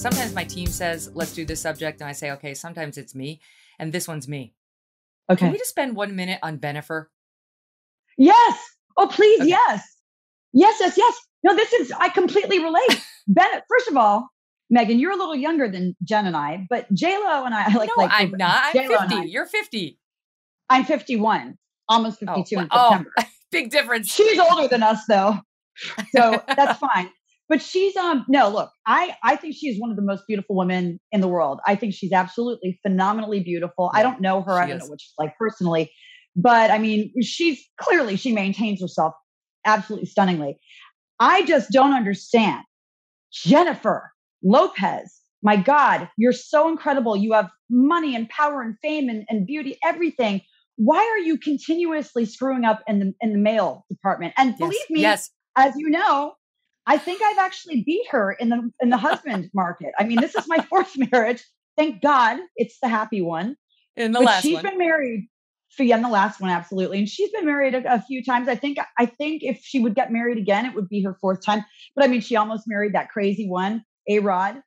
sometimes my team says, let's do this subject. And I say, okay, sometimes it's me. And this one's me. Okay. Can we just spend one minute on Benifer? Yes. Oh, please. Okay. Yes. Yes, yes, yes. No, this is, I completely relate. ben, first of all, Megan, you're a little younger than Jen and I, but JLo and I, I like, no, like, I'm not. I'm 50. you're 50. I'm 51, almost 52 oh, in September. Oh, big difference. She's older than us, though. So that's fine but she's um no look i i think she's one of the most beautiful women in the world i think she's absolutely phenomenally beautiful yeah, i don't know her i don't is. know what she's like personally but i mean she's clearly she maintains herself absolutely stunningly i just don't understand jennifer lopez my god you're so incredible you have money and power and fame and, and beauty everything why are you continuously screwing up in the in the male department and yes, believe me yes. as you know I think I've actually beat her in the in the husband market. I mean, this is my fourth marriage. Thank God it's the happy one. In the but last she's one. been married for yeah, in the last one, absolutely. And she's been married a, a, few times. I think I think if she would get married again, it would be her fourth time. But I mean, she almost married that crazy one, A Rod,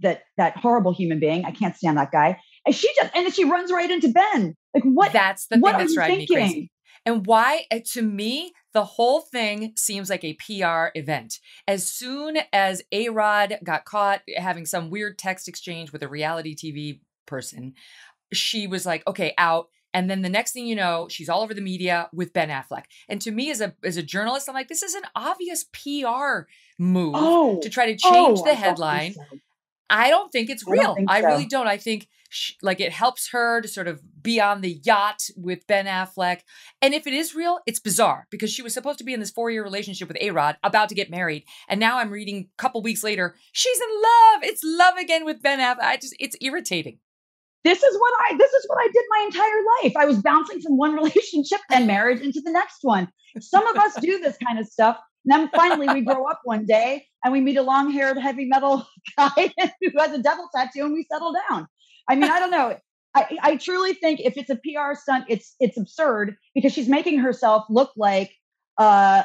that that horrible human being. I can't stand that guy. And she just and she runs right into Ben. Like what? That's the what thing that's driving thinking? me crazy. And why, eh, to me, the whole thing seems like a PR event. As soon as A Rod got caught having some weird text exchange with a reality TV person, she was like, okay, out. And then the next thing you know, she's all over the media with Ben Affleck. And to me, as a as a journalist, I'm like, this is an obvious PR move oh, to try to oh, change oh, the headline. I don't think it's real. I, think I really don't. I think she, like it helps her to sort of be on the yacht with Ben Affleck. And if it is real, it's bizarre because she was supposed to be in this four-year relationship with A-Rod, about to get married, and now I'm reading a couple weeks later, she's in love. It's love again with Ben Affleck. I just it's irritating. This is what I this is what I did my entire life. I was bouncing from one relationship and marriage into the next one. Some of us do this kind of stuff. And then finally we grow up one day and we meet a long haired heavy metal guy who has a devil tattoo and we settle down. I mean, I don't know. I, I truly think if it's a PR stunt, it's it's absurd because she's making herself look like uh,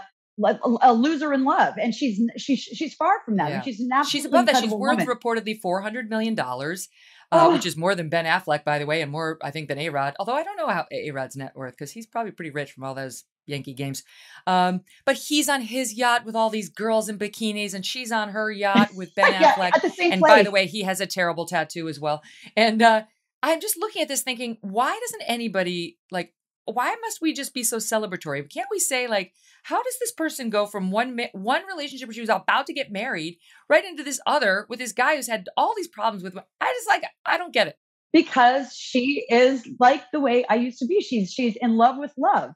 a loser in love, and she's she's she's far from that. Yeah. She's an she's above that. She's worth reportedly four hundred million dollars, uh, oh. which is more than Ben Affleck, by the way, and more I think than A Rod. Although I don't know how A Rod's net worth because he's probably pretty rich from all those Yankee games. Um, but he's on his yacht with all these girls in bikinis, and she's on her yacht with Ben yeah, Affleck. and place. by the way, he has a terrible tattoo as well. And uh, I'm just looking at this thinking, why doesn't anybody like? Why must we just be so celebratory? Can't we say like, how does this person go from one one relationship where she was about to get married right into this other with this guy who's had all these problems with? I just like I don't get it because she is like the way I used to be. She's she's in love with love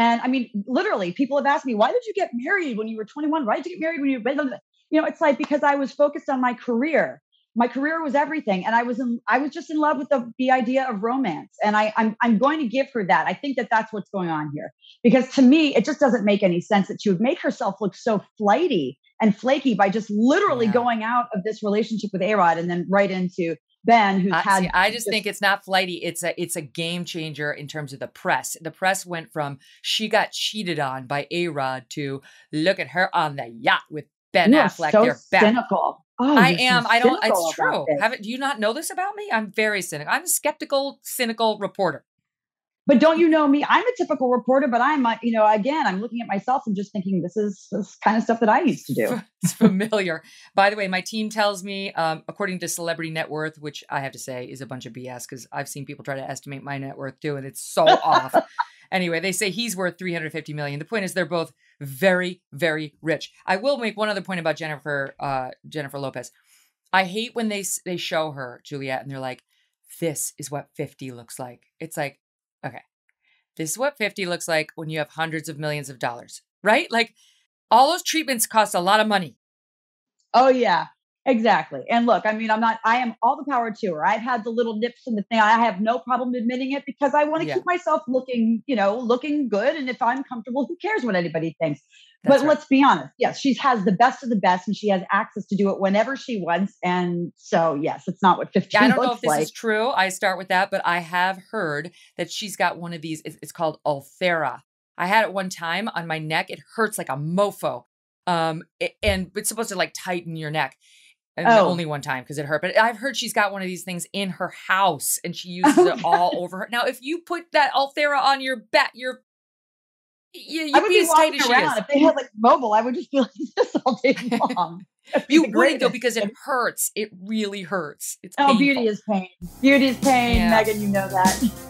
and I mean, literally, people have asked me, why did you get married when you were 21? Why did you get married when you were, you know, it's like because I was focused on my career. My career was everything. And I was in, I was just in love with the, the idea of romance. And I, I'm, I'm going to give her that. I think that that's what's going on here. Because to me, it just doesn't make any sense that she would make herself look so flighty and flaky by just literally yeah. going out of this relationship with A Rod and then right into Ben, who's uh, had. See, I just think it's not flighty. It's a it's a game changer in terms of the press. The press went from she got cheated on by A Rod to look at her on the yacht with Ben Affleck. So they're cynical. Oh, I am. I don't. It's true. Haven't do you not know this about me? I'm very cynical. I'm a skeptical, cynical reporter but don't you know me i'm a typical reporter but i'm a, uh, you know again i'm looking at myself and just thinking this is this kind of stuff that i used to do it's familiar by the way my team tells me um, according to celebrity net worth which i have to say is a bunch of bs because i've seen people try to estimate my net worth too and it's so off anyway they say he's worth 350 million the point is they're both very very rich i will make one other point about jennifer uh, jennifer lopez i hate when they they show her juliet and they're like this is what 50 looks like it's like Okay. This is what 50 looks like when you have hundreds of millions of dollars, right? Like all those treatments cost a lot of money. Oh, yeah. Exactly. And look, I mean, I'm not, I am all the power to her. I've had the little nips and the thing. I have no problem admitting it because I want to yeah. keep myself looking, you know, looking good. And if I'm comfortable, who cares what anybody thinks? but right. let's be honest. Yes, she has the best of the best, and she has access to do it whenever she wants. And so, yes, it's not what fifteen. Yeah, I don't know if this like. is true. I start with that, but I have heard that she's got one of these. It's called Ulthera. I had it one time on my neck. It hurts like a mofo. Um, it, and it's supposed to like tighten your neck. And oh. only one time because it hurt. But I've heard she's got one of these things in her house and she uses oh, it God. all over her. Now, if you put that Althera on your back, your yeah, you'd I would be, be walking around if they had like mobile. I would just be like this all day long. you would though because it hurts. It really hurts. It's oh, painful. beauty is pain. Beauty is pain, yeah. Megan. You know that.